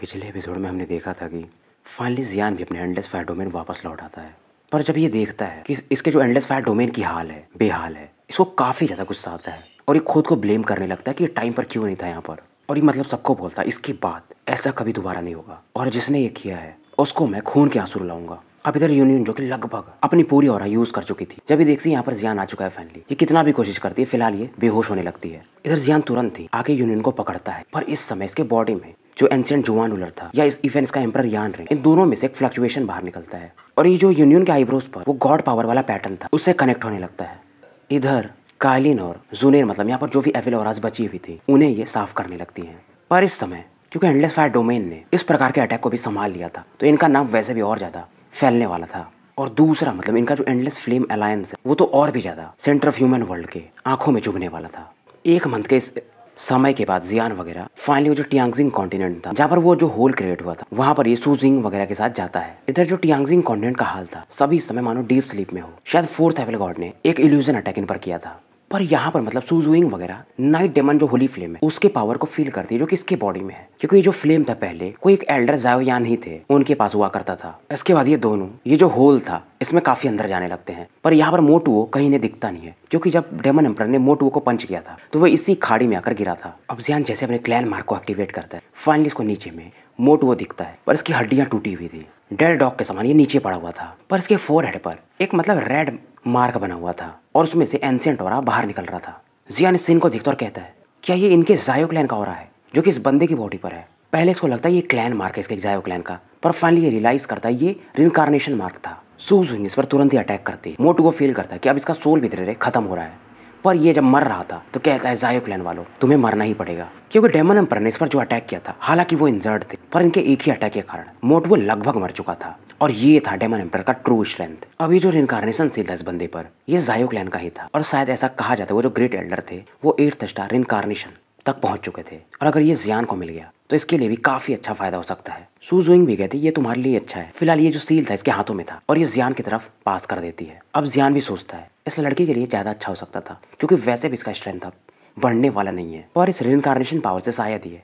पिछले एपिसोड में हमने देखा था कि फाइनली जियान भी अपने एंडलेस फायर डोमेन वापस लौट आता है पर जब ये देखता है कि इसके जो एंडलेस फायर डोमेन की हाल है बेहाल है इसको काफ़ी ज़्यादा गुस्सा आता है और ये खुद को ब्लेम करने लगता है कि ये टाइम पर क्यों नहीं था यहाँ पर और ये मतलब सबको बोलता है इसके बाद ऐसा कभी दोबारा नहीं होगा और जिसने ये किया है उसको मैं खून के आंसू लाऊंगा अब इधर यूनियन जो कि लगभग अपनी पूरी और यूज कर चुकी थी जब ये देखती है यहाँ पर जियान आ चुका है फाइनली ये कितना भी कोशिश करती है फिलहाल ये बेहोश होने लगती है इधर जियान तुरंत ही आके यूनियन को पकड़ता है पर इस समय इसके बॉडी में जो एंशियंट जुआन रूलर था या इस इफेंस का एम्पर यान रहे इन दोनों में से एक फ्लक्चुएशन बाहर निकलता है और ये जो यूनियन के आईब्रोज पर वो गॉड पावर वाला पैटर्न था उससे कनेक्ट होने लगता है इधर कालीन और जुनेर मतलब यहाँ पर जो भी एफिल और बची हुई थी उन्हें ये साफ करने लगती हैं पर इस समय क्योंकि एंडलेस फायर डोमेन ने इस प्रकार के अटैक को भी संभाल लिया था तो इनका नाम वैसे भी और ज़्यादा फैलने वाला था और दूसरा मतलब इनका जो एंडलेस फ्लेम अलायंस है वो तो और भी ज़्यादा सेंटर ऑफ ह्यूमन वर्ल्ड के आंखों में चुभने वाला था एक मंथ के इस समय के बाद जियान वगैरह फाइनली वो जो टियांगजिंग कॉन्टिनेंट था जहाँ पर वो जो होल क्रिएट हुआ था वहाँ पर ये सुजिंग वगैरह के साथ जाता है इधर जो टियांगजिंग कॉन्टिनेंट का हाल था सभी समय मानो डीप स्लीप में हो शायद फोर्थ एवल गॉड ने एक इल्यूजन अटैक इन पर किया था पर यहाँ पर मतलब सुजुइंग वगैरह नाइट डेमन जो होली फ्लेम है उसके पावर को फील करती है जो किसके इसके बॉडी में है क्योंकि ये जो फ्लेम था पहले कोई एक एल्डर जायोयान ही थे उनके पास हुआ करता था इसके बाद ये दोनों ये जो होल था इसमें काफी अंदर जाने लगते हैं पर यहाँ पर मोटुओ कहीं ने दिखता नहीं है क्योंकि जब डेमन एम्पर ने मोटुओ को पंच किया था तो वह इसी खाड़ी में आकर गिरा था अब जियान जैसे अपने क्लैन मार्क को एक्टिवेट करता है फाइनली इसको नीचे में मोटुओ दिखता है पर इसकी हड्डियां टूटी हुई थी डेड डॉग के समान ये नीचे पड़ा हुआ था पर इसके फोर हेड पर एक मतलब रेड मार्क बना हुआ था और उसमें से एंसेंट ओरा बाहर निकल रहा था जिया ने सिंह को देखता और कहता है क्या ये इनके जायो क्लैन का ओरा है जो कि इस बंदे की बॉडी पर है पहले इसको लगता है ये क्लैन मार्क है इसके जायो क्लैन का पर फाइनली ये रियलाइज करता है ये रिनकारनेशन मार्क था सूज हुई इस पर तुरंत ही अटैक करती है मोटू को फील करता है कि अब इसका सोल भी धीरे खत्म हो रहा है पर ये जब मर रहा था तो कहता है जायो क्लैन वालों तुम्हें मरना ही पड़ेगा क्योंकि डेमन एम्पर ने इस पर जो अटैक किया था हालांकि वो इंजर्ड थे पर इनके एक ही अटैक के कारण मोट वो लगभग मर चुका था और ये था डेमन एम्पर का ट्रू स्ट्रेंथ अभी जो रिनकारनेशन सील दस बंदे पर ये जायो क्लैन का ही था और शायद ऐसा कहा जाता है वो जो ग्रेट एल्डर थे वो एट्थ स्टार रिनकारनेशन तक पहुंच चुके थे और अगर ये जियान को मिल गया तो इसके लिए भी काफ़ी अच्छा फायदा हो सकता है विंग भी कहती ये तुम्हारे लिए अच्छा है फिलहाल ये जो सील था इसके हाथों में था और ये ज्यान की तरफ पास कर देती है अब ज्ञान भी सोचता है इस लड़के के लिए ज़्यादा अच्छा हो सकता था क्योंकि वैसे भी इसका स्ट्रेंथ अब बढ़ने वाला नहीं है और इस रिनकारनेशन पावर से शायद ही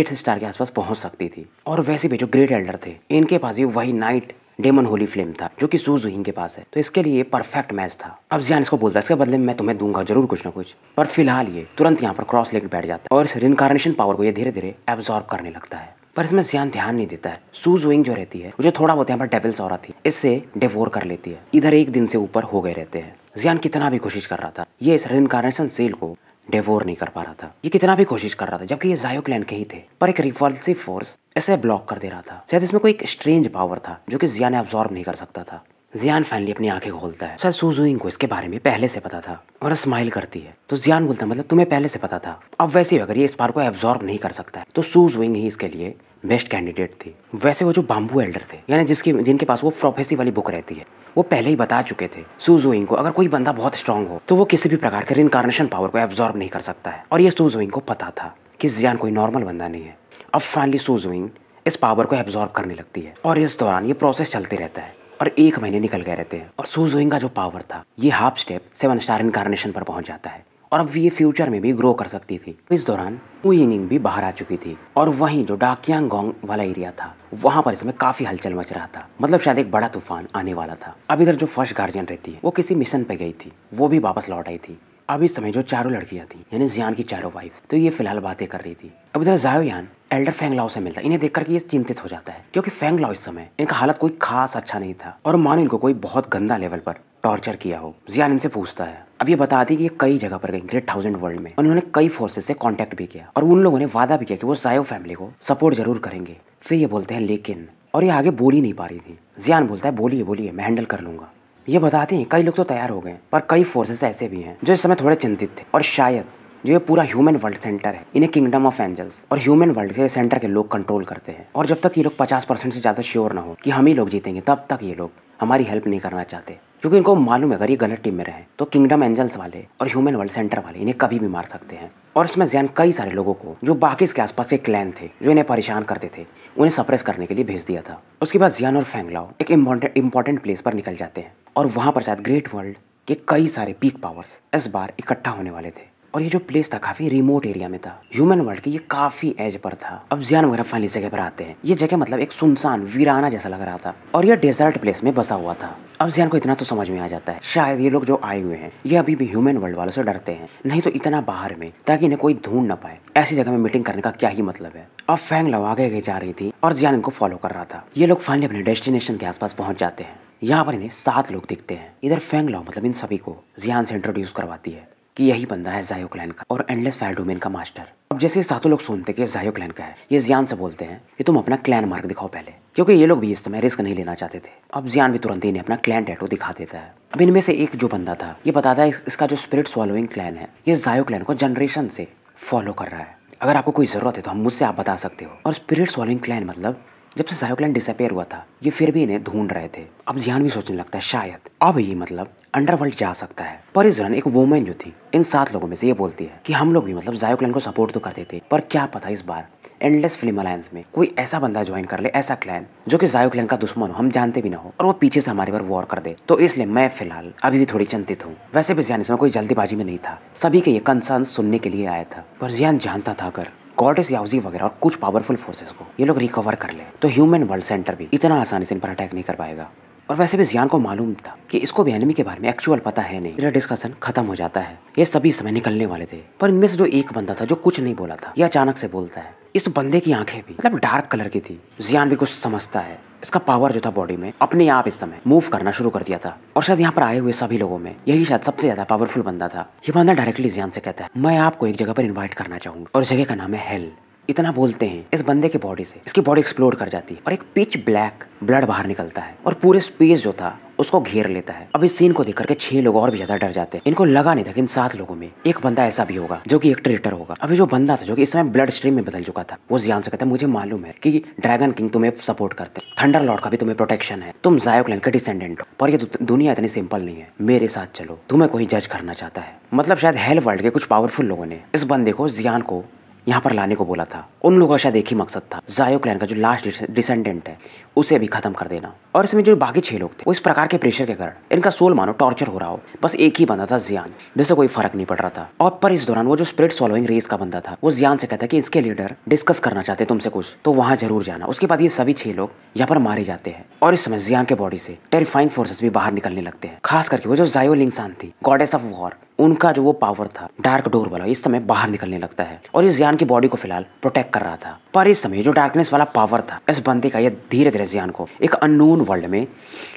एट स्टार के आसपास पहुंच सकती थी और वैसे भी जो ग्रेट एल्डर थे इनके पास भी वही नाइट डेमन होली फ्लेम था जो कि सूज के पास है तो इसके लिए परफेक्ट मैच था अब जियान इसको बोलता है इसके बदले मैं तुम्हें दूंगा जरूर कुछ ना कुछ पर फिलहाल ये तुरंत यहाँ पर क्रॉस लेकर बैठ जाता है और इस रिनकारनेशन पावर को ये धीरे धीरे एब्जॉर्ब करने लगता है पर इसमें ज्यान ध्यान नहीं देता है सूज विंग जो रहती है मुझे थोड़ा बहुत यहाँ पर डेबल्स और थी इससे डिवोर कर लेती है इधर एक दिन से ऊपर हो गए रहते हैं ज्यान कितना भी कोशिश कर रहा था ये इस रिनकारनेशन सेल को डेवोर नहीं कर पा रहा था ये कितना भी कोशिश कर रहा था जबकि ये जायो क्लैन के ही थे पर एक रिवॉल्सिव फोर्स ऐसे ब्लॉक कर दे रहा था शायद इसमें कोई एक स्ट्रेंज पावर था जो कि जिया ने ऑब्जॉर्व नहीं कर सकता था जियान फाइनली अपनी आंखें खोलता है सर सुजुइंग को इसके बारे में पहले से पता था और स्माइल करती है तो जियान बोलता है मतलब तुम्हें पहले से पता था अब वैसे ही अगर ये इस पार को एब्जॉर्ब नहीं कर सकता है तो सुजुइंग ही इसके लिए बेस्ट कैंडिडेट थी वैसे वो जो बाम्बू एल्डर थे यानी जिसकी जिनके पास वो प्रोफेसी वाली बुक रहती है वो पहले ही बता चुके थे सुजुइंग को अगर कोई बंदा बहुत स्ट्रांग हो तो वो किसी भी प्रकार के रिनकारनेशन पावर को एब्जॉर्ब नहीं कर सकता है और ये सुजुइंग को पता था कि जियान कोई नॉर्मल बंदा नहीं है अब फाइनली सुजुइंग इस पावर को एब्जॉर्ब करने लगती है और इस दौरान ये प्रोसेस चलते रहता है और एक महीने निकल गए रहते हैं और सूजोइंग का जो पावर था ये half step seven star incarnation पर पहुंच जाता है और अब ये फ्यूचर में भी ग्रो कर सकती थी इस दौरान टूइंगिंग भी बाहर आ चुकी थी और वहीं जो डाकियांगोंग वाला एरिया था वहां पर इसमें काफी हलचल मच रहा था मतलब शायद एक बड़ा तूफान आने वाला था अब इधर जो फर्स्ट गार्जियन रहती है वो किसी मिशन पे गई थी वो भी वापस लौट आई थी अब इस समय जो चारों लड़कियां थी यानी जियान की चारों वाइफ तो ये फिलहाल बातें कर रही थी अब इधर जायो यान एल्डर फैंगलाओ से मिलता है इन्हें देखकर ये चिंतित हो जाता है क्योंकि फैंगलाओ इस समय इनका हालत कोई खास अच्छा नहीं था और मानो इनको कोई बहुत गंदा लेवल पर टॉर्चर किया हो जियान इनसे पूछता है अब ये बताती कि ये कई जगह पर गई ग्रेट थाउजेंड वर्ल्ड में उन्होंने कई फोर्सेस से कांटेक्ट भी किया और उन लोगों ने वादा भी किया कि वो जायो फैमिली को सपोर्ट जरूर करेंगे फिर ये बोलते हैं लेकिन और ये आगे बोल ही नहीं पा रही थी जियान बोलता है बोलिए बोलिए मैं हैंडल कर लूंगा ये बताते हैं कई लोग तो तैयार हो गए पर कई फोर्सेस ऐसे भी हैं जो इस समय थोड़े चिंतित थे और शायद जो ये पूरा ह्यूमन वर्ल्ड सेंटर है इन्हें किंगडम ऑफ एंजल्स और ह्यूमन वर्ल्ड के सेंटर के लोग कंट्रोल करते हैं और जब तक ये लोग पचास परसेंट से ज़्यादा श्योर ना हो कि हम ही लोग जीतेंगे तब तक ये लोग हमारी हेल्प नहीं करना चाहते क्योंकि इनको मालूम है अगर ये गलत टीम में रहे तो किंगडम एंजल्स वाले और ह्यूमन वर्ल्ड सेंटर वाले इन्हें कभी भी मार सकते हैं और इसमें जैन कई सारे लोगों को जो बाकी के आसपास के क्लैन थे जो इन्हें परेशान करते थे उन्हें सप्रेस करने के लिए भेज दिया था उसके बाद जैन और फैंगलाओ एक इम्पोर्टेंट प्लेस पर निकल जाते हैं और वहाँ पर शायद ग्रेट वर्ल्ड के कई सारे पीक पावर्स इस बार इकट्ठा होने वाले थे और ये जो प्लेस था काफी रिमोट एरिया में था ह्यूमन वर्ल्ड के ये काफी एज पर था अब जियान वगैरह फाइनली जगह पर आते हैं ये जगह मतलब एक सुनसान वीराना जैसा लग रहा था और ये डेजर्ट प्लेस में बसा हुआ था अब जियान को इतना तो समझ में आ जाता है शायद ये लोग जो आए हुए हैं ये अभी भी ह्यूमन वर्ल्ड वालों से डरते हैं नहीं तो इतना बाहर में ताकि इन्हें कोई ढूंढ ना पाए ऐसी जगह में मीटिंग करने का क्या ही मतलब है अब फैंग लव आगे जा रही थी और जियान इनको फॉलो कर रहा था ये लोग फाइनली अपने डेस्टिनेशन के आसपास पहुंच जाते हैं यहाँ पर इन्हें सात लोग दिखते हैं इधर फेंग लॉ मतलब इन सभी को जियान से इंट्रोड्यूस करवाती है कि यही बंदा है जायो क्लैन का और एंडलेस फायर डोमेन का मास्टर अब जैसे सातों लोग सुनते कि जायो क्लैन का है ये जियान से बोलते हैं कि तुम अपना क्लैन मार्क दिखाओ पहले क्योंकि ये लोग भी इस समय रिस्क नहीं लेना चाहते थे अब जियान भी तुरंत ही इन्हें अपना क्लैन टैटो दिखा देता है अब इनमें से एक जो बंदा था ये बताता है इसका जो स्पिरिट फॉलोइंग क्लैन है ये जायो क्लैन को जनरेशन से फॉलो कर रहा है अगर आपको कोई ज़रूरत है तो हम मुझसे आप बता सकते हो और स्पिरिट फॉलोइंग क्लैन मतलब जब से सायोक्लाइन डिसअपेयर हुआ था ये फिर भी इन्हें ढूंढ रहे थे अब जियान भी सोचने लगता है शायद अब ये मतलब अंडरवर्ल्ड जा सकता है पर इस दौरान एक वोमेन जो थी इन सात लोगों में से ये बोलती है कि हम लोग भी मतलब जायोक्लाइन को सपोर्ट तो करते थे पर क्या पता इस बार एंडलेस फिल्म अलायंस में कोई ऐसा बंदा ज्वाइन कर ले ऐसा क्लैन जो कि जायो क्लैन का दुश्मन हो हम जानते भी ना हो और वो पीछे से हमारे पर वॉर कर दे तो इसलिए मैं फिलहाल अभी भी थोड़ी चिंतित हूँ वैसे भी जियान इसमें कोई जल्दीबाजी में नहीं था सभी के ये कंसर्न सुनने के लिए आया था पर जियान जानता था अगर गॉडेस याउजी वगैरह और कुछ पावरफुल फोर्सेस को ये लोग रिकवर कर ले तो ह्यूमन वर्ल्ड सेंटर भी इतना आसानी से इन पर अटैक नहीं कर पाएगा और वैसे भी जियान को मालूम था कि इसको भी एनिमी के बारे में एक्चुअल पता है नहीं मेरा डिस्कशन खत्म हो जाता है ये सभी समय निकलने वाले थे पर इनमें से जो एक बंदा था जो कुछ नहीं बोला था ये अचानक से बोलता है इस बंदे की आंखें भी मतलब डार्क कलर की थी जियान भी कुछ समझता है इसका पावर जो था बॉडी में अपने आप इस समय मूव करना शुरू कर दिया था और शायद यहाँ पर आए हुए सभी लोगों में यही शायद सबसे ज्यादा पावरफुल बंदा था ये बंदा डायरेक्टली जियान से कहता है मैं आपको एक जगह पर इन्वाइट करना चाहूंगा और जगह का नाम है हेल इतना बोलते हैं इस बंदे के बॉडी से इसकी बॉडी एक्सप्लोड कर जाती है और एक पिच ब्लैक ब्लड बाहर निकलता है और पूरे स्पेस जो था उसको घेर लेता है अब इस सीन को देख करके छह लोग और भी ज्यादा डर जाते हैं इनको लगा नहीं था कि इन सात लोगों में एक बंदा ऐसा भी होगा जो कि एक ट्रेटर होगा अभी जो बंदा था जो कि इस समय ब्लड स्ट्रीम में बदल चुका था वो जियान से कहता है मुझे मालूम है कि ड्रैगन किंग तुम्हें सपोर्ट करते थंडर लॉर्ड का भी तुम्हें प्रोटेक्शन है तुम जायोक्लैन के डिसेंडेंट हो पर ये दुनिया इतनी सिंपल नहीं है मेरे साथ चलो तुम्हें कोई जज करना चाहता है मतलब शायद हेल वर्ल्ड के कुछ पावरफुल लोगों ने इस बंदे को जियान को यहाँ पर लाने को बोला था उन लोगों का शायद एक ही मकसद था जायो क्लैन का जो लास्ट डिसेंडेंट है उसे भी खत्म कर देना और इसमें जो बाकी छह लोग थे वो इस प्रकार के प्रेशर के कारण इनका सोल मानो टॉर्चर हो रहा हो बस एक ही बंदा था जियान जिससे कोई फर्क नहीं पड़ रहा था और पर इस दौरान वो जो स्प्रिट सोलोइंग रेस का बंदा था वो जियान से कहता कि इसके लीडर डिस्कस करना चाहते तुमसे कुछ तो वहाँ जरूर जाना उसके बाद ये सभी छह लोग यहाँ पर मारे जाते हैं और इस समय जियान के बॉडी से टेरिफाइंग फोर्सेस भी बाहर निकलने लगते हैं खास करके वो जो जायो लिंगसान थी गॉडेस ऑफ वॉर उनका जो वो पावर था डार्क डोर वाला इस समय बाहर निकलने लगता है और इस ज्ञान की बॉडी को फिलहाल प्रोटेक्ट कर रहा था पर इस समय जो डार्कनेस वाला पावर था इस बंदे का यह धीरे धीरे ज्ञान को एक अनून वर्ल्ड में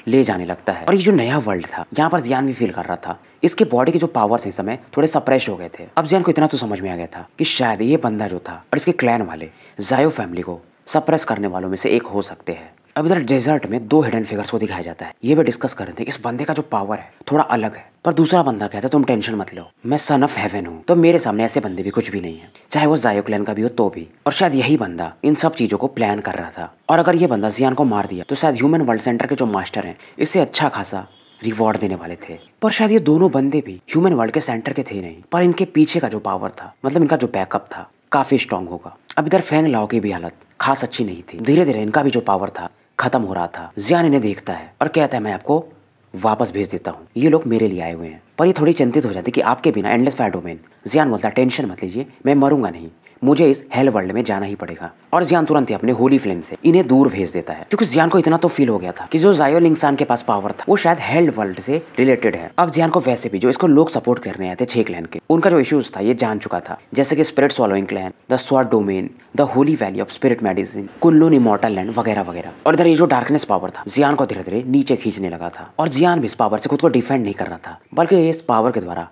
ले जाने लगता है और ये जो नया वर्ल्ड था यहाँ पर ज्ञान भी फील कर रहा था इसके बॉडी के जो पावर थे समय थोड़े सप्रेस हो गए थे अब ज्ञान को इतना तो समझ में आ गया था कि शायद ये बंदा जो था और इसके क्लैन वाले जायो फैमिली को सप्रेस करने वालों में से एक हो सकते हैं अब इधर डेजर्ट में दो हिडन फिगर्स को दिखाया जाता है ये भी डिस्कस कर रहे थे इस बंदे का जो पावर है थोड़ा अलग है पर दूसरा बंदा कहता है तुम टेंशन मत लो मैं सन ऑफ हेवन हूँ तो मेरे सामने ऐसे बंदे भी कुछ भी नहीं है चाहे वो जायो क्लैन का भी हो तो भी और शायद यही बंदा इन सब चीजों को प्लान कर रहा था और अगर ये बंदा जियान को मार दिया तो शायद ह्यूमन वर्ल्ड सेंटर के जो मास्टर है इससे अच्छा खासा रिवॉर्ड देने वाले थे पर शायद ये दोनों बंदे भी ह्यूमन वर्ल्ड के सेंटर के थे नहीं पर इनके पीछे का जो पावर था मतलब इनका जो बैकअप था काफी स्ट्रांग होगा अब इधर फैंग लाओ की भी हालत खास अच्छी नहीं थी धीरे धीरे इनका भी जो पावर था खत्म हो रहा था ज्यान इन्हें देखता है और कहता है मैं आपको वापस भेज देता हूँ ये लोग मेरे लिए आए हुए हैं पर ये थोड़ी चिंतित हो जाती कि आपके बिना एंडलेस फायर डोमेन जियान बोलता टेंशन मत लीजिए मैं मरूंगा नहीं मुझे इस हेल वर्ल्ड में जाना ही पड़ेगा और जियान तुरंत ही अपने होली फ्लेम से इन्हें दूर भेज देता है क्योंकि जियान को इतना तो फील हो गया था कि जो जायोल इंसान के पास पावर था वो शायद हेल वर्ल्ड से रिलेटेड है अब जियान को वैसे भी जो इसको लोग सपोर्ट करने आए थे छे क्लैन के उनका जो इश्यूज था ये जान चुका था जैसे कि स्पिरिट सॉलोइंग क्लैन द स्वाट domain the holy valley of spirit medicine कुल्लू निमोटल लैंड वगैरह वगैरह और इधर ये जो डार्कनेस पावर था जियान को धीरे धीरे नीचे खींचने लगा था और जियान भी इस पावर से खुद को डिफेंड नहीं कर रहा था बल्कि इस पावर के द्वारा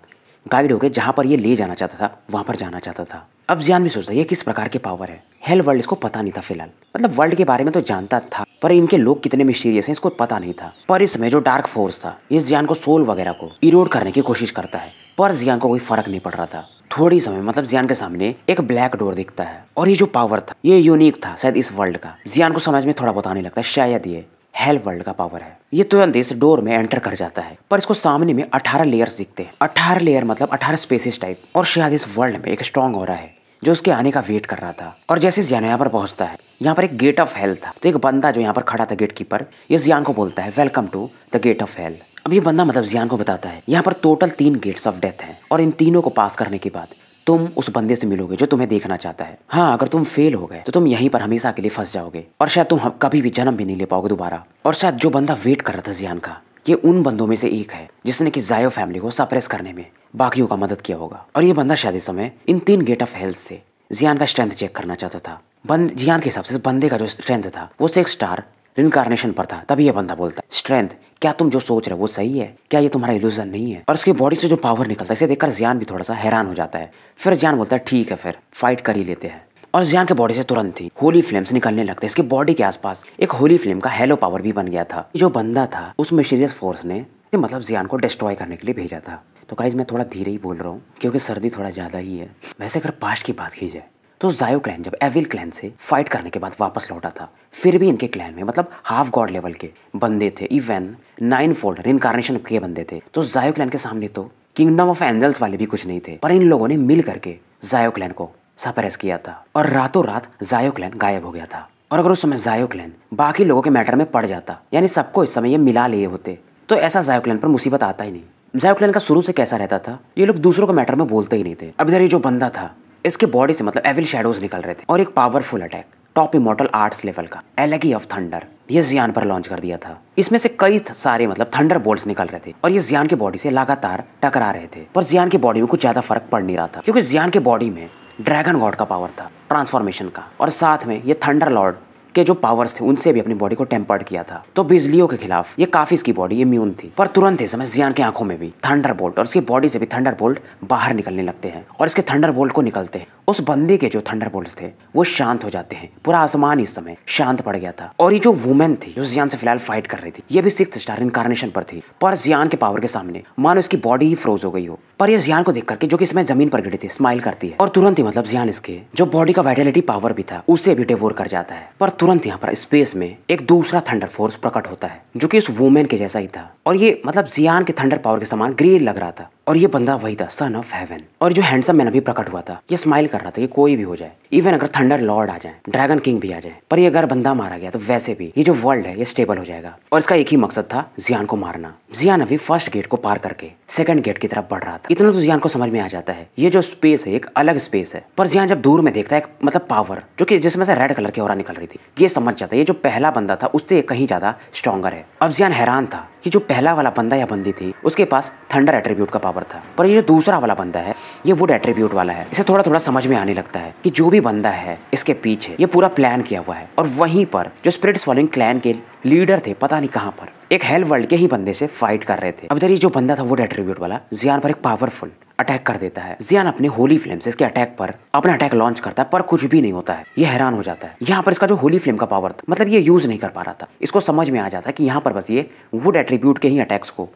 गाइड होकर जहाँ पर ये ले जाना चाहता था वहाँ पर जाना चाहता था अब जियान भी सोचता है ये किस प्रकार की पावर है हेल वर्ल्ड इसको पता नहीं था फिलहाल मतलब वर्ल्ड के बारे में तो जानता था पर इनके लोग कितने मिस्टीरियस हैं इसको पता नहीं था पर इसमें जो डार्क फोर्स था इस जियान को सोल वगैरह को इरोड करने की कोशिश करता है पर जियान को कोई फर्क नहीं पड़ रहा था थोड़ी समय मतलब जियान के सामने एक ब्लैक डोर दिखता है और ये जो पावर था ये यूनिक था शायद इस वर्ल्ड का जियान को समझ में थोड़ा बहुत आने लगता है शायद ये हेल वर्ल्ड का पावर है ये तुरंत तो इस डोर में एंटर कर जाता है पर इसको सामने में अठारह लेयर्स दिखते हैं अठारह लेयर मतलब अठारह स्पेसिस टाइप और शायद इस वर्ल्ड में एक स्ट्रॉन्ग हो रहा है जो उसके आने का वेट कर रहा था और जैसे जियान यहाँ पर पहुंचता है यहाँ पर एक गेट ऑफ हेल था तो एक बंदा जो यहाँ पर खड़ा था गेट कीपर ये जियान को बोलता है welcome to the gate of hell अब ये बंदा मतलब जियान को बताता है यहाँ पर टोटल तीन गेट्स ऑफ डेथ हैं और इन तीनों को पास करने के बाद तुम उस बंदे से मिलोगे जो तुम्हें देखना चाहता है हाँ अगर तुम फेल हो गए तो तुम यहीं पर हमेशा के लिए फंस जाओगे और शायद तुम कभी भी जन्म भी नहीं ले पाओगे दोबारा और शायद जो बंदा वेट कर रहा था जियान का ये उन बंदों में से एक है जिसने की जायो फैमिली को सप्रेस करने में बाकियों का मदद किया होगा और ये बंदा शायद इस समय इन तीन गेट ऑफ हेल्थ से जियान का स्ट्रेंथ चेक करना चाहता था बंद जियान के हिसाब से बंदे का जो स्ट्रेंथ था वो सिक्स स्टार रिनकारनेशन पर था तभी यह बंदा बोलता है स्ट्रेंथ क्या तुम जो सोच रहे हो वो सही है क्या ये तुम्हारा इल्यूजन नहीं है और उसकी बॉडी से जो पावर निकलता है इसे देखकर जियान भी थोड़ा सा हैरान हो जाता है फिर ज्ञान बोलता है ठीक है फिर फाइट कर ही लेते हैं और ज्यान के बॉडी से तुरंत ही होली फ्लेम्स निकलने लगते इसके बॉडी के आसपास एक होली फ्लेम का हेलो पावर भी बन गया था जो बंदा था उस मिशीरियस फोर्स ने मतलब ज्यान को डिस्ट्रॉय करने के लिए भेजा था तो गाइज मैं थोड़ा धीरे ही बोल रहा हूँ क्योंकि सर्दी थोड़ा ज़्यादा ही है वैसे अगर पास्ट की बात की जाए तो जायो क्लैन जब एविल क्लैन से फाइट करने के बाद वापस लौटा था फिर भी इनके क्लैन में मतलब हाफ गॉड लेवल के बंदे थे इवन नाइन फोल्ड रिनकारनेशन के बंदे थे तो जायो क्लैन के सामने तो किंगडम ऑफ एंजल्स वाले भी कुछ नहीं थे पर इन लोगों ने मिल करके जायो क्लैन को सपरेस किया था और रातों रात जायो क्लैन गायब हो गया था और अगर उस समय जायो क्लैन बाकी लोगों के मैटर में पड़ जाता यानी सबको इस समय ये मिला लिए होते तो ऐसा जायो क्लैन पर मुसीबत आता ही नहीं जायो क्लैन का शुरू से कैसा रहता था ये लोग दूसरों के मैटर में बोलते ही नहीं थे अब इधर ये जो बंदा था इसके बॉडी से मतलब एविल शेडोज निकल रहे थे और एक powerful attack top immortal arts level का एलेगी ऑफ थंडर ये जियान पर लॉन्च कर दिया था इसमें से कई सारे मतलब थंडर बोल्ट निकल रहे थे और ये जियान के बॉडी से लगातार टकरा रहे थे पर जियान के बॉडी में कुछ ज्यादा फर्क पड़ नहीं रहा था क्योंकि जियान के बॉडी में ड्रैगन गॉड का पावर था ट्रांसफॉर्मेशन का और साथ में ये थंडर लॉर्ड के जो पावर्स थे उनसे भी अपनी बॉडी को टेम्पर्ड किया था तो बिजलियों के खिलाफ ये काफी इसकी बॉडी इम्यून थी पर तुरंत ही समय जियान की आंखों में भी थंडर बोल्ट और इसकी बॉडी से भी थंडर बोल्ट बाहर निकलने लगते हैं और इसके थंडर बोल्ट को निकलते हैं उस बंदे के जो थंडर थे वो शांत हो जाते हैं पूरा आसमान इस समय शांत पड़ गया था और ये जो वुमेन थी जो जियान से फिलहाल फाइट कर रही थी ये भी सिक्स स्टार इनकारनेशन पर थी पर जियान के पावर के सामने मानो इसकी बॉडी ही फ्रोज हो गई हो पर ये जियान को देख करके जो कि इसमें जमीन पर गिरी थी स्माइल करती है और तुरंत ही मतलब जियान इसके जो बॉडी का वाइटेलिटी पावर भी था उसे भी डेवोर कर जाता है पर तुरंत यहाँ पर स्पेस में एक दूसरा थंडर फोर्स प्रकट होता है जो कि उस वुमेन के जैसा ही था और ये मतलब जियान के थंडर पावर के समान ग्रीन लग रहा था और ये बंदा वही था सन ऑफ हेवन और जो हैंडसम मैन अभी प्रकट हुआ था ये स्माइल कर रहा था कि कोई भी हो जाए इवन अगर थंडर लॉर्ड आ जाए ड्रैगन किंग भी आ जाए पर ये अगर बंदा मारा गया तो वैसे भी ये जो वर्ल्ड है ये स्टेबल हो जाएगा और इसका एक ही मकसद था जियान को मारना जियान अभी फर्स्ट गेट को पार करके सेकंड गेट की तरफ बढ़ रहा था इतना तो जियान को समझ में आ जाता है ये जो स्पेस है एक अलग स्पेस है पर जियान जब दूर में देखता है मतलब पावर जो कि जिसमें से रेड कलर की और निकल रही थी ये समझ जाता है ये जो पहला बंदा था उससे कहीं ज्यादा स्ट्रॉगर है अब जियान हैरान था कि जो पहला वाला बंदा या बंदी थी उसके पास थंडर एट्रीब्यूट का पावर था पर ये जो दूसरा वाला बंदा है ये वुड एट्रीब्यूट वाला है इसे थोड़ा थोड़ा समझ में आने लगता है कि जो भी बंदा है इसके पीछे ये पूरा प्लान किया हुआ है और वहीं पर जो स्प्रिट्स फॉलोइंग क्लैन के लीडर थे पता नहीं कहाँ पर एक हेल वर्ल्ड के ही बंदे से फाइट कर रहे थे अब इधर ये जो बंदा था वो रेट्रीब्यूट वाला जियान पर एक पावरफुल अटैक कर देता है जियान अपने होली फ्लेम से इसके अटैक पर अपना अटैक लॉन्च करता है पर कुछ भी नहीं होता है ये हैरान हो जाता है यहाँ पर इसका जो होली फ्लेम का पावर था मतलब ये यूज नहीं कर पा रहा था इसको समझ में आ जाता है कि यहाँ पर बस ये वुड एट्रीब्यूट के ही अटैक्स को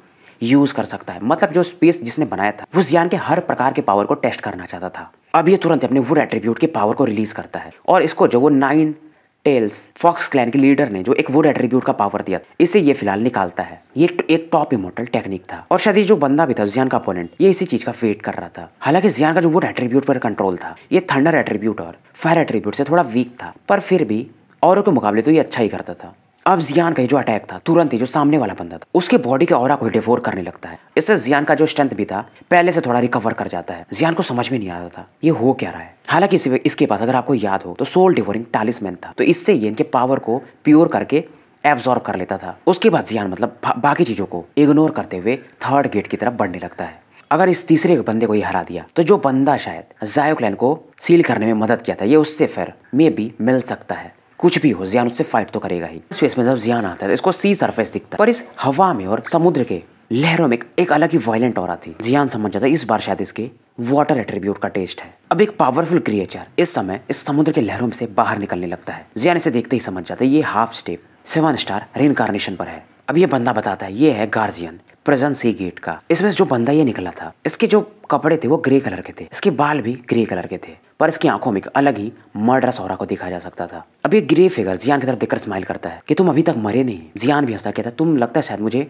यूज कर सकता है मतलब जो स्पेस जिसने बनाया था वो जियान के हर प्रकार के पावर को टेस्ट करना चाहता था अब ये तुरंत अपने वुड एट्रीब्यूट के पावर को रिलीज करता है और इसको जो वो नाइन टेल्स फॉक्स क्लैन के लीडर ने जो एक वुड एट्रीब्यूट का पावर दिया इसे ये फिलहाल निकालता है ये एक टॉप इमोटल टेक्निक था और शायद ये जो बंदा भी था जियान का अपोनेंट ये इसी चीज का वेट कर रहा था हालांकि जियान का जो वुड एट्रीब्यूट पर कंट्रोल था ये थंडर एट्रीब्यूट और फायर एट्रीब्यूट से थोड़ा वीक था पर फिर भी औरों के मुकाबले तो ये अच्छा ही करता था अब जियान का जो अटैक था तुरंत ही जो सामने वाला बंदा था उसके बॉडी के और को डिफोर करने लगता है इससे जियान का जो स्ट्रेंथ भी था पहले से थोड़ा रिकवर कर जाता है जियान को समझ में नहीं आता था ये हो क्या रहा है हालांकि इसके पास अगर आपको याद हो तो सोल टालिस टालिसमैन था तो इससे ये इनके पावर को प्योर करके एब्जॉर्ब कर लेता था उसके बाद जियान मतलब बाकी चीजों को इग्नोर करते हुए थर्ड गेट की तरफ बढ़ने लगता है अगर इस तीसरे बंदे को ये हरा दिया तो जो बंदा शायद जायोक्लैन को सील करने में मदद किया था ये उससे फिर मे बी मिल सकता है कुछ भी हो जियान उससे फाइट तो करेगा ही स्पेस में जब जियान आता है तो इसको सी सरफेस दिखता है पर इस हवा में और समुद्र के लहरों में एक अलग ही वायलेंट और थी जियान समझ जाता है इस बार शायद इसके वाटर एट्रीब्यूट का टेस्ट है अब एक पावरफुल क्रिएचर इस समय इस समुद्र के लहरों में से बाहर निकलने लगता है जियान इसे देखते ही समझ जाता है ये half step seven star reincarnation पर है अब ये बंदा बताता है ये है गार्जियन प्रेजेंट सी गेट का इसमें जो बंदा ये निकला था इसके जो कपड़े थे वो ग्रे कलर के थे इसके बाल भी ग्रे कलर के थे पर इसकी आंखों में एक अलग ही मर्डर सौरा को देखा जा सकता था अब ये ग्रे फिगर जियान की तरफ देखकर स्माइल करता है कि तुम अभी तक मरे नहीं जियान भी हंसता कहता तुम लगता है शायद मुझे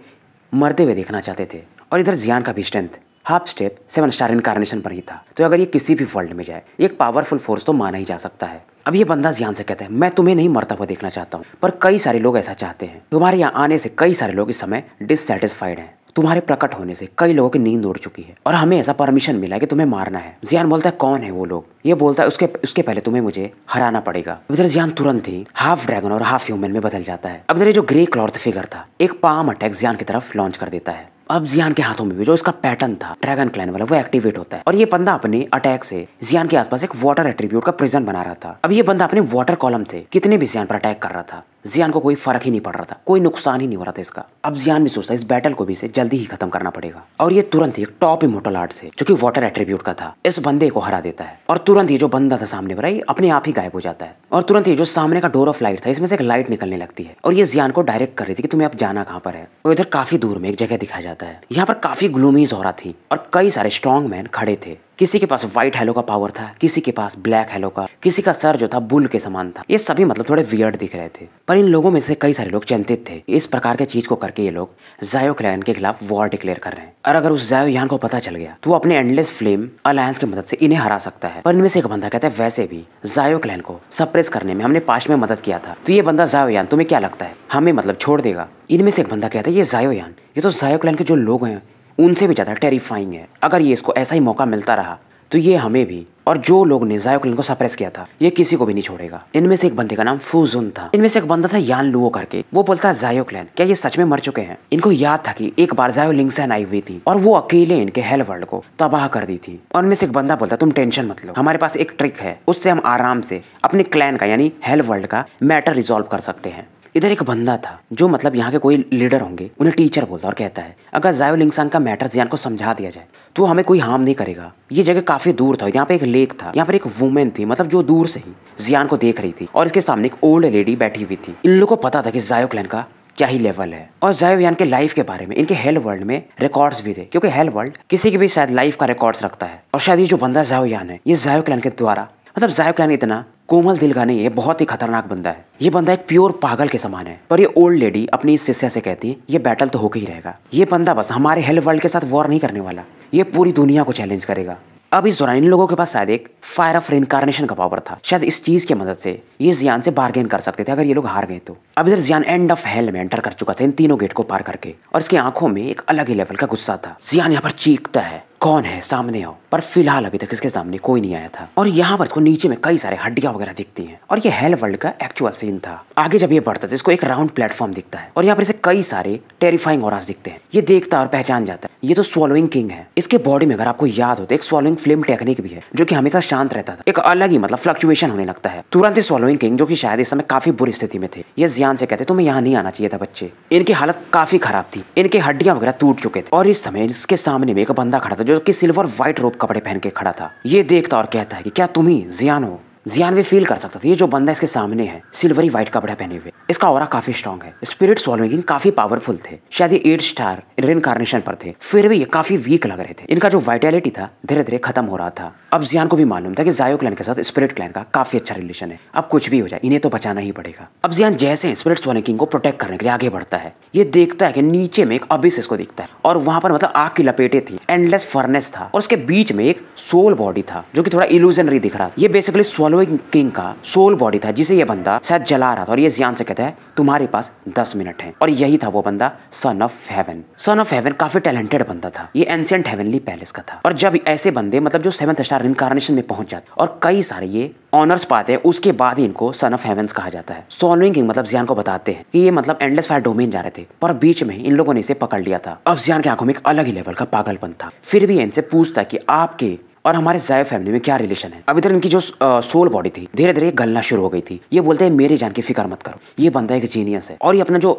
मरते हुए देखना चाहते थे और इधर जियान का भी strength half step seven star incarnation पर ही था तो अगर ये किसी भी वर्ल्ड में जाए एक पावरफुल फोर्स तो माना ही जा सकता है अब ये बंदा जियान से कहता है मैं तुम्हें नहीं मरता हुआ देखना चाहता हूँ पर कई सारे लोग ऐसा चाहते हैं तुम्हारे यहाँ आने से कई सारे लोग इस समय डिससेटिस्फाइड हैं तुम्हारे प्रकट होने से कई लोगों की नींद उड़ चुकी है और हमें ऐसा परमिशन मिला है कि तुम्हें मारना है जियान बोलता है कौन है वो लोग ये बोलता है उसके उसके पहले तुम्हें मुझे हराना पड़ेगा इधर जियान तुरंत ही हाफ ड्रैगन और हाफ ह्यूमन में बदल जाता है अब इधर जो ग्रे क्लॉर्थ फिगर था एक पाम अटैक जियान की तरफ लॉन्च कर देता है अब जियान के हाथों में भी जो इसका पैटर्न था ड्रैगन क्लैन वाला वो एक्टिवेट होता है और ये बंदा अपने अटैक से जियान के आसपास एक वाटर एट्रीब्यूट का प्रिजन बना रहा था अब ये बंदा अपने वाटर कॉलम से कितने भी जियान पर अटैक कर रहा था जियान को कोई फ़र्क ही नहीं पड़ रहा था कोई नुकसान ही नहीं हो रहा था इसका अब जियान भी सोचता है इस बैटल को भी इसे जल्दी ही खत्म करना पड़ेगा और ये तुरंत ही एक टॉप इमोटल आर्ट से जो कि वाटर एट्रीब्यूट का था इस बंदे को हरा देता है और तुरंत ही जो बंदा था सामने पर अपने आप ही गायब हो जाता है और तुरंत ही जो सामने का डोर ऑफ लाइट था इसमें से एक लाइट निकलने लगती है और ये जियान को डायरेक्ट कर रही थी कि तुम्हें अब जाना कहाँ पर है और इधर काफी दूर में एक जगह दिखाया जाता है यहाँ पर काफी ग्लूमीज हो रहा थी और कई सारे स्ट्रॉन्ग मैन खड़े थे किसी के पास व्हाइट हेलो का पावर था किसी के पास ब्लैक हेलो का किसी का सर जो था बुल के समान था ये सभी मतलब थोड़े वियर्ड दिख रहे थे पर इन लोगों में से कई सारे लोग चिंतित थे इस प्रकार के चीज को करके ये लोग जायो क्लैन के खिलाफ वॉर डिक्लेयर कर रहे हैं और अगर उस जायो यान को पता चल गया तो वो अपने एंडलेस फ्लेम अलायंस की मदद से इन्हें हरा सकता है पर इनमें से एक बंदा कहता है वैसे भी जायो क्लैन को सप्रेस करने में हमने पास्ट में मदद किया था तो ये बंदा जायो यान तुम्हें क्या लगता है हमें मतलब छोड़ देगा इनमें से एक बंदा कहता है ये जायो यान ये तो जायो क्लैन के जो लोग हैं उनसे भी ज़्यादा टेरिफाइंग है अगर ये इसको ऐसा ही मौका मिलता रहा तो ये हमें भी और जो लोग ने जायोक्लिन को सप्रेस किया था ये किसी को भी नहीं छोड़ेगा इनमें से एक बंदे का नाम फूजुन था इनमें से एक बंदा था यान लुओ करके वो बोलता है जायोक्लिन क्या ये सच में मर चुके हैं इनको याद था कि एक बार जायो लिंगसन आई हुई थी और वो अकेले इनके हेल वर्ल्ड को तबाह कर दी थी और इनमें से एक बंदा बोलता तुम टेंशन मत लो हमारे पास एक ट्रिक है उससे हम आराम से अपने क्लैन का यानी हेल वर्ल्ड का मैटर रिजोल्व कर सकते हैं इधर एक बंदा था जो मतलब यहाँ के कोई लीडर होंगे उन्हें टीचर बोलता और कहता है अगर जायो लिंगसांग का मैटर जियान को समझा दिया जाए तो हमें कोई हार्म नहीं करेगा ये जगह काफी दूर था यहाँ पे एक लेक था यहाँ पर एक वुमेन थी मतलब जो दूर से ही जियान को देख रही थी और इसके सामने एक ओल्ड लेडी बैठी हुई थी इन लोगों को पता था कि जायो क्लैन का क्या ही लेवल है और यान के लाइफ के बारे में इनके हेल वर्ल्ड में रिकॉर्ड्स भी थे क्योंकि हेल वर्ल्ड किसी की भी शायद लाइफ का रिकॉर्ड्स रखता है और शायद ये जो बंदा यान है ये जायो क्लैन के द्वारा मतलब जायो क्लैन इतना कोमल दिल का नहीं है बहुत ही खतरनाक बंदा है ये बंदा एक प्योर पागल के समान है पर ये ओल्ड लेडी अपनी इस शिष्या से कहती है ये बैटल तो होकर ही रहेगा ये बंदा बस हमारे हेल वर्ल्ड के साथ वॉर नहीं करने वाला ये पूरी दुनिया को चैलेंज करेगा अब इस दौरान इन लोगों के पास शायद एक फायर ऑफ रिनकारनेशन का पावर था शायद इस चीज की मदद से ये जियान से बार्गेन कर सकते थे अगर ये लोग हार गए तो अब इधर जियान एंड ऑफ हेल में एंटर कर चुका था इन तीनों गेट को पार करके और इसकी आंखों में एक अलग ही लेवल का गुस्सा था जियान यहाँ पर चीखता है कौन है सामने आओ पर फिलहाल अभी तक इसके सामने कोई नहीं आया था और यहाँ पर इसको नीचे में कई सारे हड्डियां वगैरह दिखती हैं और ये हेल वर्ल्ड का एक्चुअल सीन था आगे जब ये बढ़ता है तो इसको एक राउंड प्लेटफॉर्म दिखता है और यहाँ पर इसे कई सारे टेरिफाइंग और दिखते हैं ये देखता और पहचान जाता है ये तो स्वलोइंग किंग है इसके बॉडी में अगर आपको याद हो तो एक स्वलोइंग फिल्म टेक्निक भी है जो की हमेशा शांत रहता था एक अलग ही मतलब फ्लक्चुएशन होने लगता है तुरंत ही स्वलोइंग किंग जो की शायद इस समय काफी बुरी स्थिति में थे ये ज्ञान से कहते तुम्हें यहाँ नहीं आना चाहिए था बच्चे इनकी हालत काफी खराब थी इनके हड्डियां वगैरह टूट चुके थे और इस समय इसके सामने में एक बंदा खड़ा था जो जो कि सिल्वर व्हाइट रोप कपड़े पहन के खड़ा था ये देखता और कहता है कि क्या तुम ही जियान हो जियान जियानवे फील कर सकता था ये जो बंदा इसके सामने है सिल्वरी व्हाइट कपड़े पहने हुए इसका और काफी स्ट्रॉन्ग है स्पिरिट सॉल्विंग काफी पावरफुल थे शायद ये एट स्टार रिनकारनेशन पर थे फिर भी ये काफी वीक लग रहे थे इनका जो वाइटैलिटी था धीरे धीरे खत्म हो रहा था अब जियान को भी मालूम था कि जायो क्लैन के साथ स्पिरिट क्लैन का काफी अच्छा रिलेशन है अब कुछ भी हो जाए इन्हें तो बचाना ही पड़ेगा अब जियान जैसे स्पिरिट सोने को प्रोटेक्ट करने के लिए आगे बढ़ता है ये देखता है कि नीचे में एक अबिस इसको दिखता है और वहां पर मतलब आग की लपेटे थी एंडलेस फर्नेस था और उसके बीच में एक सोल बॉडी था जो कि थोड़ा इल्यूजनरी दिख रहा था ये बेसिकली स्वलो सालों किंग का सोल बॉडी था जिसे ये बंदा शायद जला रहा था और ये जियान से कहता है तुम्हारे पास दस मिनट है और यही था वो बंदा son of heaven son of heaven काफी टैलेंटेड बंदा था ये एंशियंट हेवनली पैलेस का था और जब ऐसे बंदे मतलब जो सेवन स्टार रिनकारनेशन में पहुंच जाते और कई सारे ये ऑनर्स पाते हैं उसके बाद ही इनको सन ऑफ हेवन कहा जाता है सोलोइंग किंग मतलब जियान को बताते हैं कि ये मतलब एंडलेस फायर डोमेन जा रहे थे पर बीच में इन लोगों ने इसे पकड़ लिया था अब जियान की आंखों में एक अलग ही लेवल का पागलपन था फिर भी इनसे पूछता कि आपके और हमारे जाय फैमिली में क्या रिलेशन है अभी तक इनकी जो सोल बॉडी थी धीरे धीरे गलना शुरू हो गई थी ये बोलते हैं मेरी जान की फिक्र मत करो ये बंदा एक जीनियस है और ये अपना जो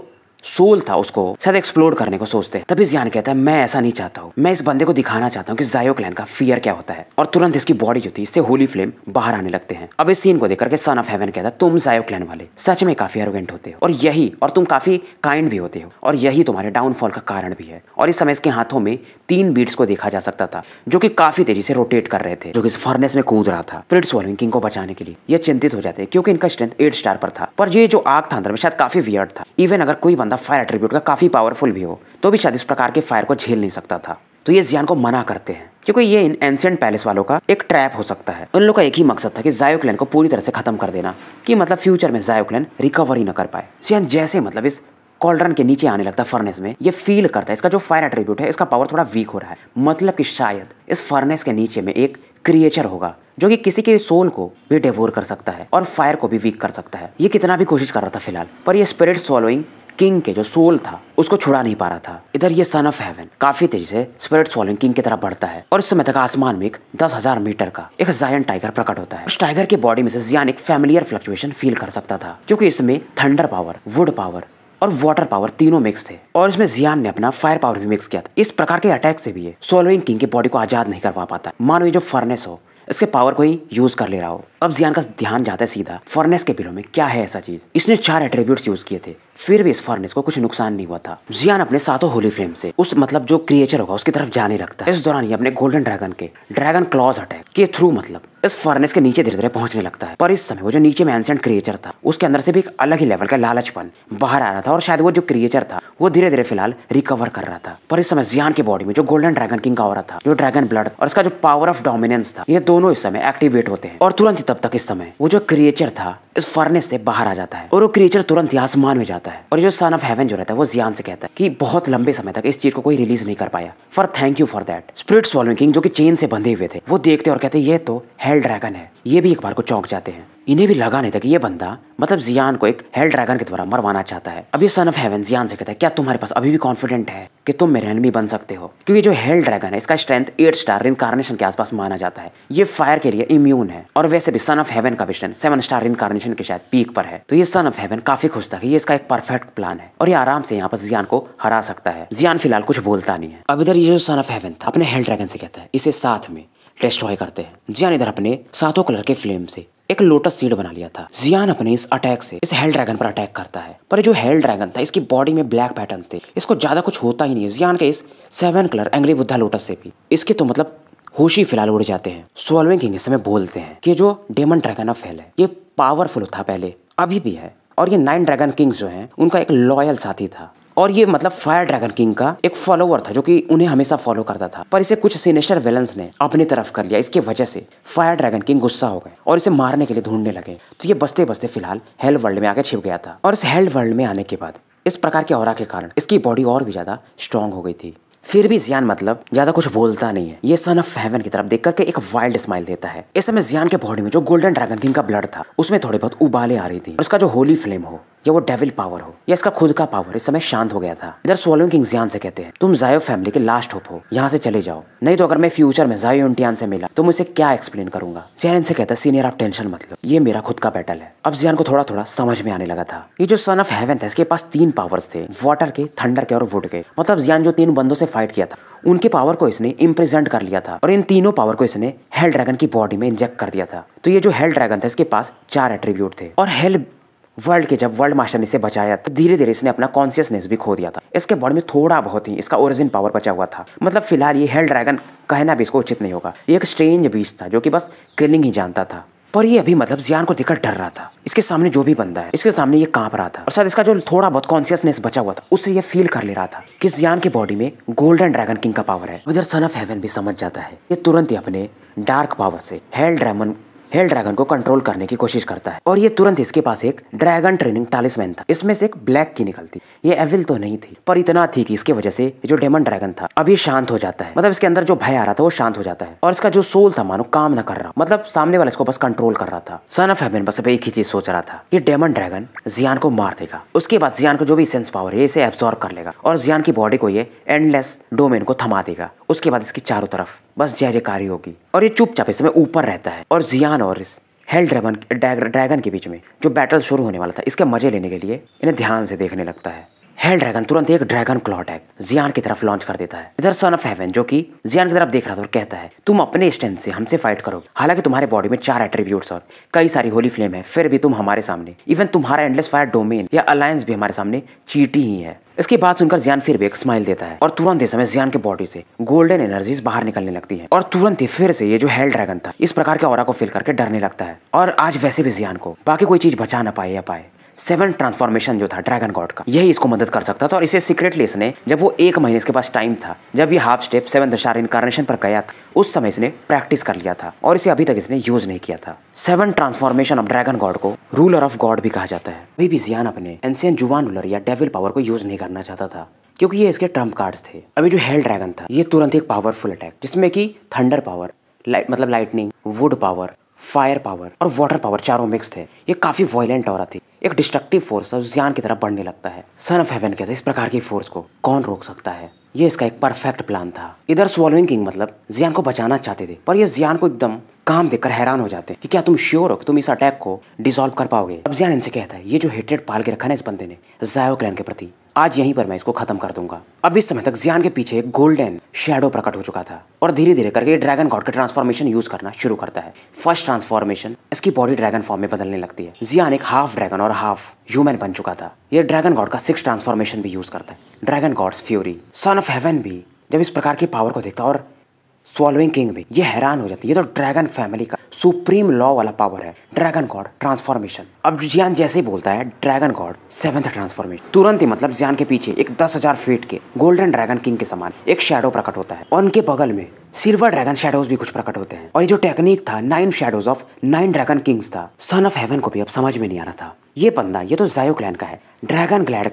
सोल था उसको शायद एक्सप्लोर करने को सोचते तभी ज्ञान कहता है मैं ऐसा नहीं चाहता हूँ मैं इस बंदे को दिखाना चाहता हूँ कि जायो क्लैन का फियर क्या होता है और तुरंत इसकी बॉडी जो थी इससे होली फ्लेम बाहर आने लगते हैं अब इस सीन को देखकर के सन ऑफ हेवन कहता है तुम जायो क्लैन वाले सच में काफी अरोगेंट होते हो और यही और तुम काफी काइंड भी होते हो और यही तुम्हारे डाउनफॉल का कारण भी है और इस समय इसके हाथों में तीन बीट्स को देखा जा सकता था जो की काफी तेजी से रोटेट कर रहे थे जो इस फर्नेस में कूद रहा था प्रिंस वॉलिंग किंग को बचाने के लिए यह चिंतित हो जाते क्योंकि इनका स्ट्रेंथ एट स्टार पर था पर ये जो आग था अंदर में शायद काफी वियर्ड था इवन अगर कोई बंदा अपना फायर एट्रीब्यूट का काफ़ी पावरफुल भी हो तो भी शायद इस प्रकार के फायर को झेल नहीं सकता था तो ये जियान को मना करते हैं क्योंकि ये इन एंशियंट पैलेस वालों का एक ट्रैप हो सकता है उन लोगों का एक ही मकसद था कि जायोक्लैन को पूरी तरह से खत्म कर देना कि मतलब फ्यूचर में जायोक्लैन रिकवरी न कर पाए जियान जैसे मतलब इस कॉल्ड्रन के नीचे आने लगता है फर्नेस में ये फील करता है इसका जो फायर एट्रीब्यूट है इसका पावर थोड़ा वीक हो रहा है मतलब कि शायद इस फर्नेस के नीचे में एक क्रिएचर होगा जो कि किसी के सोल को भी डेवोर कर सकता है और फायर को भी वीक कर सकता है ये कितना भी कोशिश कर रहा था फिलहाल पर ये स्पिरिट फॉलोइंग किंग के जो सोल था उसको छुड़ा नहीं पा रहा था इधर ये सन ऑफ हेवन काफी तेजी से स्पिरिट स्वॉलिंग किंग की तरफ बढ़ता है और इस समय तक आसमान में एक दस हजार मीटर का एक जायन टाइगर प्रकट होता है उस टाइगर के बॉडी में से जियान एक फैमिलियर फ्लक्चुएशन फील कर सकता था क्योंकि इसमें थंडर पावर वुड पावर और वाटर पावर तीनों मिक्स थे और इसमें जियान ने अपना फायर पावर भी मिक्स किया था इस प्रकार के अटैक से भी ये सोलोइंग किंग की बॉडी को आजाद नहीं करवा पाता मानो ये जो फर्नेस हो इसके पावर को ही यूज कर ले रहा हो अब जियान का ध्यान जाता है सीधा फॉरनेस के बिलों में क्या है ऐसा चीज इसने चार एट्रीब्यूट यूज किए थे फिर भी इस फॉरनेस को कुछ नुकसान नहीं हुआ था जियान अपने सातों होली फ्लेम से उस मतलब जो क्रिएचर होगा उसकी तरफ जाने लगता है इस दौरान ये अपने गोल्डन ड्रैगन के ड्रैगन क्लॉज अटैक के थ्रू मतलब इस फॉरनेस के नीचे धीरे धीरे पहुंचने लगता है पर इस समय वो जो नीचे में एंसेंट क्रिएचर था उसके अंदर से भी एक अलग ही लेवल का लालचपन बाहर आ रहा था और शायद वो जो क्रिएचर था वो धीरे धीरे फिलहाल रिकवर कर रहा था पर इस समय जियान के बॉडी में जो गोल्डन ड्रैगन किंग का हो रहा था जो ड्रैगन ब्लड और इसका जो पावर ऑफ डोमिनेंस था ये दोनों इस समय एक्टिवेट होते हैं और तुरंत तब तक इस समय वो जो क्रिएचर था इस फर्नेस से बाहर आ जाता है और वो क्रिएचर तुरंत ही आसमान में जाता है और जो सन ऑफ हेवन जो रहता है वो जियान से कहता है कि बहुत लंबे समय तक इस चीज को कोई रिलीज नहीं कर पाया for thank you for that spirits evolving king जो कि चेन से बंधे हुए थे वो देखते और कहते ये तो हेल ड्रैगन है ये भी एक बार को चौंक जाते हैं इन्हें भी लगा नहीं था कि ये बंदा मतलब जियान को एक हेल ड्रैगन के द्वारा मरवाना चाहता है अब ये सन ऑफ हेवन जियान से कहता है क्या तुम्हारे पास अभी भी कॉन्फिडेंट है कि तुम मेरे एनमी बन सकते हो क्योंकि जो हेल ड्रैगन है इसका स्ट्रेंथ एट स्टार रिनकारनेशन के आसपास माना जाता है ये फायर के लिए इम्यून है और वैसे भी सन ऑफ हेवन का भी स्ट्रेंथ सेवन स्टार रिनकारनेशन के शायद पीक पर है तो ये सन ऑफ हेवन काफी खुश था कि ये इसका एक परफेक्ट प्लान है और ये आराम से यहाँ पर जियान को हरा सकता है जियान फिलहाल कुछ बोलता नहीं है अब इधर ये जो सन ऑफ हेवन था अपने हेल ड्रैगन से कहता है इसे साथ में डिस्ट्रॉय करते हैं जियान इधर अपने सातों कलर के फ्लेम से एक लोटस सीड बना लिया था जियान अपने इस अटैक से इस हेल ड्रैगन पर अटैक करता है पर जो हेल ड्रैगन था इसकी बॉडी में ब्लैक पैटर्न थे इसको ज्यादा कुछ होता ही नहीं जियान के इस seven colour angry Buddha lotus से भी इसके तो मतलब होशी फिलहाल उड़ जाते हैं सोलविंग किंग इस समय बोलते हैं कि जो डेमन ड्रैगन ऑफ हेल है ये पावरफुल था पहले अभी भी है और ये नाइन ड्रैगन किंग्स जो हैं उनका एक लॉयल साथी था और ये मतलब फायर ड्रैगन किंग का एक फॉलोअर था जो कि उन्हें हमेशा फॉलो करता था पर इसे कुछ सिनेस्टर वेलन्स ने अपनी तरफ कर लिया इसकी वजह से फायर ड्रैगन किंग गुस्सा हो गए और इसे मारने के लिए ढूंढने लगे तो ये बसते बसते फिलहाल हेल वर्ल्ड में आगे छिप गया था और इस हेल वर्ल्ड में आने के बाद इस प्रकार के और के कारण इसकी बॉडी और भी ज्यादा स्ट्रांग हो गई थी फिर भी जियान मतलब ज्यादा कुछ बोलता नहीं है ये सन ऑफ हेवन की तरफ देख करके एक वाइल्ड स्माइल देता है इस समय जियान के बॉडी में जो गोल्डन ड्रैगन किंग का ब्लड था उसमें थोड़े बहुत उबाले आ रही थी उसका जो होली फ्लेम हो या वो डेविल पावर हो या इसका खुद का पावर इस समय शांत हो गया था इधर सोलोन किंग्जियान से कहते हैं तुम जायो फैमिली के लास्ट होप हो यहाँ से चले जाओ नहीं तो अगर मैं फ्यूचर में जायो इंटियान से मिला तो मुझे क्या एक्सप्लेन करूंगा जैन से कहता सीनियर आप टेंशन मत लो ये मेरा खुद का बैटल है अब जियान को थोड़ा थोड़ा समझ में आने लगा था ये जो सन ऑफ हेवन था इसके पास तीन पावर थे वाटर के थंडर के और वुड के मतलब जियान जो तीन बंदों से फाइट किया था उनके पावर को इसने इम्प्रेजेंट कर लिया था और इन तीनों पावर को इसने हेल ड्रैगन की बॉडी में इंजेक्ट कर दिया था तो ये जो हेल ड्रैगन था इसके पास चार एट्रीब्यूट थे और हेल वर्ल्ड के जब वर्ल्ड मास्टर ने इसे बचाया तो धीरे धीरे इसने अपना कॉन्सियसनेस भी खो दिया था इसके बॉड में थोड़ा बहुत ही इसका ओरिजिन पावर बचा हुआ था मतलब फिलहाल ये हेल ड्रैगन कहना भी इसको उचित नहीं होगा ये एक स्ट्रेंज बीच था जो कि बस किलिंग ही जानता था पर ये अभी मतलब जियान को देखकर डर रहा था इसके सामने जो भी बंदा है इसके सामने ये कांप रहा था और शायद इसका जो थोड़ा बहुत कॉन्सियसनेस बचा हुआ था उससे ये फील कर ले रहा था कि जियान के बॉडी में गोल्डन ड्रैगन किंग का पावर है उधर सन ऑफ हेवन भी समझ जाता है ये तुरंत ही अपने डार्क पावर से हेल ड्रैगन हेल ड्रैगन को कंट्रोल करने की कोशिश करता है और ये तुरंत इसके पास एक ड्रैगन ट्रेनिंग टालिसमैन था इसमें से एक ब्लैक की निकलती ये एविल तो नहीं थी पर इतना थी कि इसके वजह से जो डेमन ड्रैगन था अभी शांत हो जाता है मतलब इसके अंदर जो भय आ रहा था वो शांत हो जाता है और इसका जो सोल था मानो काम न कर रहा मतलब सामने वाला इसको बस कंट्रोल कर रहा था सन ऑफ हेमन बस अब एक ही चीज सोच रहा था कि डेमन ड्रैगन जियान को मार देगा उसके बाद जियान को जो भी सेंस पावर है इसे एब्जॉर्ब कर लेगा और जियान की बॉडी को ये एंडलेस डोमेन को थमा देगा उसके बाद इसकी चारों तरफ बस जय जयकारी होगी और ये चुपचाप इस समय ऊपर रहता है और जियान और इस हेल ड्रैगन ड्रैगन के बीच में जो बैटल शुरू होने वाला था इसके मजे लेने के लिए इन्हें ध्यान से देखने लगता है हेल ड्रैगन तुरंत एक ड्रैगन क्लॉ अटैक जियान की तरफ लॉन्च कर देता है इधर सन ऑफ हेवन जो कि जियान की तरफ देख रहा था और कहता है तुम अपने स्टैंड से हमसे फाइट करोगे हालांकि तुम्हारे बॉडी में चार एट्रीब्यूट्स और कई सारी होली फ्लेम है फिर भी तुम हमारे सामने इवन तुम्हारा एंडलेस फायर डोमेन या अलायंस भी हमारे सामने चीटी ही है इसकी बात सुनकर जियान फिर भी एक स्माइल देता है और तुरंत ही समय जियान के बॉडी से गोल्डन एनर्जीज बाहर निकलने लगती है और तुरंत ही फिर से ये जो हेल ड्रैगन था इस प्रकार के और को फील करके डरने लगता है और आज वैसे भी जियान को बाकी कोई चीज बचा ना पाए या पाए सेवन ट्रांसफॉर्मेशन जो था ड्रैगन गॉड का यही इसको मदद कर सकता था और इसे सीक्रेटली इसने जब वो एक महीने इसके पास टाइम था जब ये हाफ स्टेप सेवन दशार इनकारनेशन पर गया था उस समय इसने प्रैक्टिस कर लिया था और इसे अभी तक इसने यूज नहीं किया था seven transformation of dragon god को रूलर ऑफ गॉड भी कहा जाता है अभी भी जियान अपने एनसियन जुवान रूलर या डेविल पावर को यूज नहीं करना चाहता था क्योंकि ये इसके ट्रम्प कार्ड थे अभी जो हेल ड्रैगन था ये तुरंत एक पावरफुल अटैक जिसमें की थंडर पावर लाइट मतलब lightning wood power fire power और वाटर पावर चारों मिक्स थे ये काफी वॉयलेंट और थी एक डिस्ट्रक्टिव फोर्स है ज्ञान की तरफ बढ़ने लगता है सन ऑफ हेवन कहते हैं इस प्रकार की फोर्स को कौन रोक सकता है ये इसका एक परफेक्ट प्लान था इधर स्वॉलोइंग किंग मतलब जियान को बचाना चाहते थे पर ये जियान को एकदम काम देखकर हैरान हो जाते हैं कि क्या तुम श्योर हो कि तुम इस अटैक को डिसॉल्व कर पाओगे अब जियान इनसे कहता है ये जो हेटेड पाल के रखा ना इस बंदे ने जायो क्लैन के प्रति आज यहीं पर मैं इसको खत्म कर दूंगा अब इस समय तक जियान के पीछे एक गोल्डन शेडो प्रकट हो चुका था और धीरे धीरे करके ड्रैगन गॉड का ट्रांसफॉर्मेशन यूज करना शुरू करता है फर्स्ट ट्रांसफॉर्मेशन इसकी बॉडी ड्रैगन फॉर्म में बदलने लगती है जियान एक हाफ ड्रैगन और हाफ ह्यूमन बन चुका था यह ड्रैगन गॉड का सिक्स ट्रांसफॉर्मेशन भी यूज करता है dragon god's fury son of heaven भी जब इस प्रकार की पावर को देखता और सॉल्विंग किंग भी ये हैरान हो जाती है ये तो ड्रैगन फैमिली का सुप्रीम लॉ वाला पावर है ड्रैगन गॉड ट्रांसफॉर्मेशन अब जियान जैसे ही बोलता है ड्रैगन गॉड सेवंथ ट्रांसफॉर्मेशन तुरंत ही मतलब जियान के पीछे एक दस हजार फीट के गोल्डन ड्रैगन किंग के समान एक शेडो प्रकट होता है और उनके बगल में सिल्वर ड्रैगन शेडोज भी कुछ प्रकट होते हैं और ये जो टेक्निक था nine shadows of nine dragon kings था सन ऑफ हेवन को भी अब समझ में नहीं आ रहा था ये बंदा ये तो जायो क्लैन का है ड्रैगन ग्लैड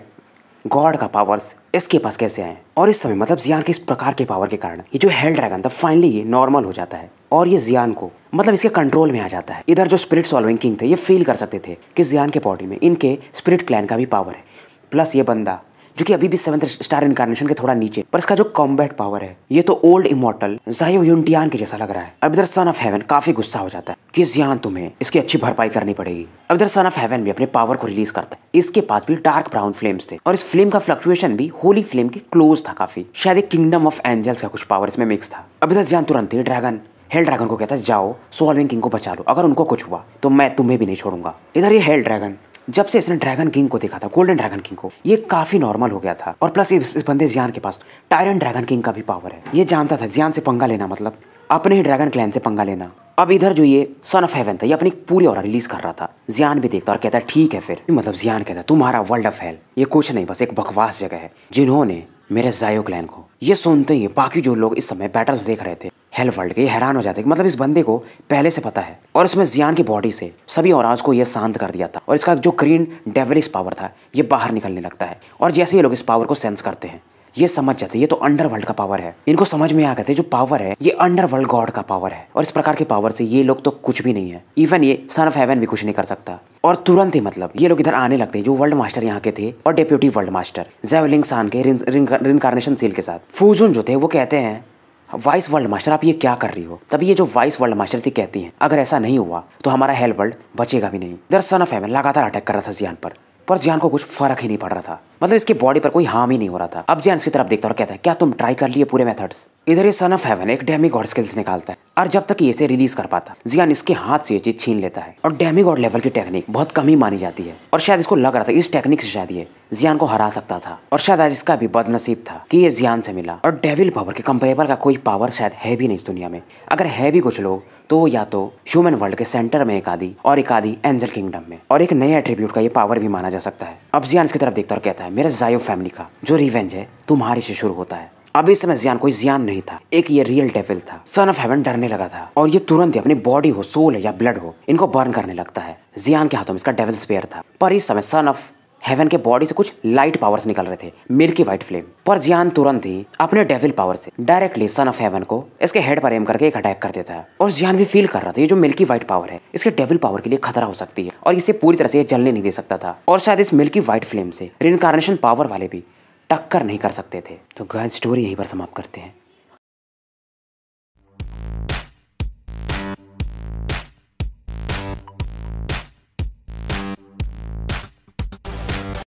गॉड का पावर्स इसके पास कैसे आए और इस समय मतलब जियान के इस प्रकार के पावर के कारण ये जो हेल ड्रैगन था फाइनली ये नॉर्मल हो जाता है और ये जियान को मतलब इसके कंट्रोल में आ जाता है इधर जो स्पिरिट सॉल्विंग किंग थे ये फील कर सकते थे कि जियान के बॉडी में इनके स्पिरिट क्लैन का भी पावर है प्लस ये बंदा जो कि अभी भी सेवंथ स्टार इनकारनेशन के थोड़ा नीचे पर इसका जो कॉम्बैट पावर है ये तो ओल्ड इमोटल जायो यूनटियान के जैसा लग रहा है अब इधर सन ऑफ हेवन काफी गुस्सा हो जाता है कि इस यहाँ तुम्हें इसकी अच्छी भरपाई करनी पड़ेगी अब इधर सन ऑफ हेवन भी अपने पावर को रिलीज करता है इसके पास भी डार्क ब्राउन फ्लेम्स थे और इस फ्लेम का फ्लक्चुएशन भी होली फ्लेम के क्लोज था काफी शायद एक किंगडम ऑफ एंजल्स का कुछ पावर इसमें मिक्स था अब इधर जान तुरंत ही ड्रैगन हेल ड्रैगन को कहता है जाओ सोलविंग किंग को बचा लो अगर उनको कुछ हुआ तो मैं तुम्हें भी नहीं छोड़ूंगा इधर ये हेल ड्रैगन जब से इसने ड्रैगन किंग को देखा था गोल्डन ड्रैगन किंग को ये काफी नॉर्मल हो गया था और प्लस इस, इस बंदे जियान के पास टायरन ड्रैगन किंग का भी पावर है ये जानता था जियान से पंगा लेना मतलब अपने ही ड्रैगन क्लैन से पंगा लेना अब इधर जो ये सन ऑफ हेवन था ये अपनी पूरी और रिलीज कर रहा था जियान भी देखता और कहता है ठीक है फिर मतलब जियान कहता है तुम्हारा वर्ल्ड ऑफ हेल ये कुछ नहीं बस एक बकवास जगह है जिन्होंने मेरे जायो क्लैन को ये सुनते ही बाकी जो लोग इस समय बैटल्स देख रहे थे हेल वर्ल्ड के हैरान हो जाते मतलब इस बंदे को पहले से पता है और इसमें जियान की बॉडी से सभी और को यह शांत कर दिया था और इसका जो ग्रीन डेवलिस पावर था ये बाहर निकलने लगता है और जैसे ही लोग इस पावर को सेंस करते हैं ये समझ जाते ये तो अंडर वर्ल्ड का पावर है इनको समझ में आ गए जो पावर है ये अंडर वर्ल्ड गॉड का पावर है और इस प्रकार के पावर से ये लोग तो कुछ भी नहीं है इवन ये सन ऑफ हेवन भी कुछ नहीं कर सकता और तुरंत ही मतलब ये लोग इधर आने लगते हैं जो वर्ल्ड मास्टर यहाँ के थे और डेप्यूटी वर्ल्ड मास्टर जेवलिंग सान के रिनकारनेशन सील के साथ फूजुन जो थे वो कहते हैं वाइस वर्ल्ड मास्टर आप ये क्या कर रही हो तभी ये जो वाइस वर्ल्ड मास्टर थी कहती हैं अगर ऐसा नहीं हुआ तो हमारा हेल वर्ल्ड बचेगा भी नहीं दर सन ऑफ हेवन लगातार अटैक कर रहा था जियान पर पर जियान को कुछ फर्क ही नहीं पड़ रहा था मतलब इसकी बॉडी पर कोई हार्म ही नहीं हो रहा था अब जियान इसकी तरफ देखता और कहता है क्या तुम ट्राई कर लिए पूरे मेथड्स इधर ये सन ऑफ हेवन एक डेमी गॉड स्किल्स निकालता है और जब तक ये इसे रिलीज कर पाता जियान इसके हाथ से ये चीज छीन लेता है और डेमी गॉड लेवल की टेक्निक बहुत कम ही मानी जाती है और शायद इसको लग रहा था इस टेक्निक से शायद ये जियान को हरा सकता था और शायद आज इसका भी बदनसीब था कि ये जियान से मिला और डेविल पावर के कंपेरेबल का कोई पावर शायद है भी नहीं इस दुनिया में अगर है भी कुछ लोग तो वो या तो ह्यूमन वर्ल्ड के सेंटर में एक आदि और एक आदि एंजल किंगडम में और एक नए एट्रीब्यूट का ये पावर भी माना जा सकता है अब जियान इसकी तरफ देखता और कहता है मेरे जायो फैमिली का जो रिवेंज है तुम्हारी से शुरू होता है अभी समय जियान कोई जियान नहीं था एक ये रियल डेविल था सन ऑफ हेवन डरने लगा था और ये तुरंत ही अपनी बॉडी हो सोल या ब्लड हो इनको बर्न करने लगता है जियान के हाथों में इसका डेविल स्पेयर था पर इस समय सन ऑफ हेवन के बॉडी से कुछ लाइट पावर्स निकल रहे थे मिल्की व्हाइट फ्लेम पर जियान तुरंत ही अपने डेविल पावर से डायरेक्टली सन ऑफ हेवन को इसके हेड पर एम करके एक अटैक कर देता है और जियान भी फील कर रहा था ये जो मिल्की व्हाइट पावर है इसके डेविल पावर के लिए खतरा हो सकती है और इसे पूरी तरह से ये जलने नहीं दे सकता था और शायद इस मिल्की व्हाइट फ्लेम से रिनकारनेशन पावर वाले भी टक्कर नहीं कर सकते थे तो गाय स्टोरी यहीं पर समाप्त करते हैं